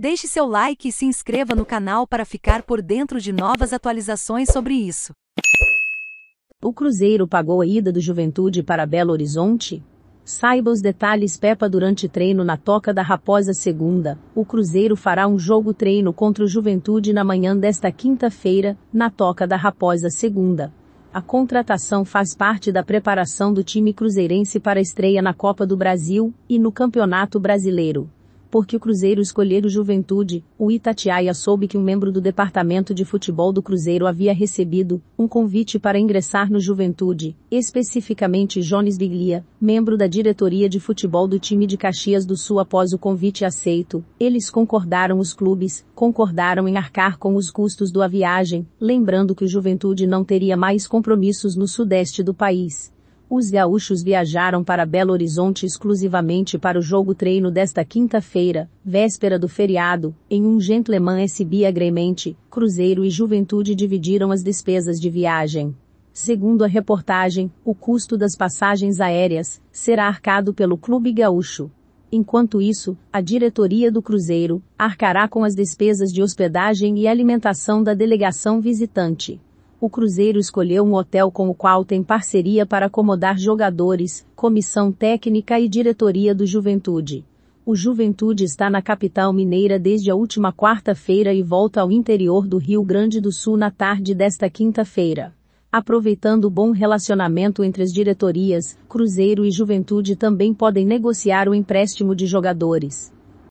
Deixe seu like e se inscreva no canal para ficar por dentro de novas atualizações sobre isso. O Cruzeiro pagou a ida do Juventude para Belo Horizonte? Saiba os detalhes Pepa durante treino na Toca da Raposa segunda. O Cruzeiro fará um jogo treino contra o Juventude na manhã desta quinta-feira, na Toca da Raposa segunda. A contratação faz parte da preparação do time cruzeirense para a estreia na Copa do Brasil e no Campeonato Brasileiro porque o Cruzeiro escolher o Juventude, o Itatiaia soube que um membro do departamento de futebol do Cruzeiro havia recebido um convite para ingressar no Juventude, especificamente Jones Biglia, membro da diretoria de futebol do time de Caxias do Sul após o convite aceito. Eles concordaram os clubes, concordaram em arcar com os custos da viagem, lembrando que o Juventude não teria mais compromissos no sudeste do país. Os gaúchos viajaram para Belo Horizonte exclusivamente para o jogo treino desta quinta-feira, véspera do feriado, em um gentleman SB agremente, Cruzeiro e Juventude dividiram as despesas de viagem. Segundo a reportagem, o custo das passagens aéreas será arcado pelo Clube Gaúcho. Enquanto isso, a diretoria do Cruzeiro arcará com as despesas de hospedagem e alimentação da delegação visitante o Cruzeiro escolheu um hotel com o qual tem parceria para acomodar jogadores, comissão técnica e diretoria do Juventude. O Juventude está na capital mineira desde a última quarta-feira e volta ao interior do Rio Grande do Sul na tarde desta quinta-feira. Aproveitando o bom relacionamento entre as diretorias, Cruzeiro e Juventude também podem negociar o empréstimo de jogadores.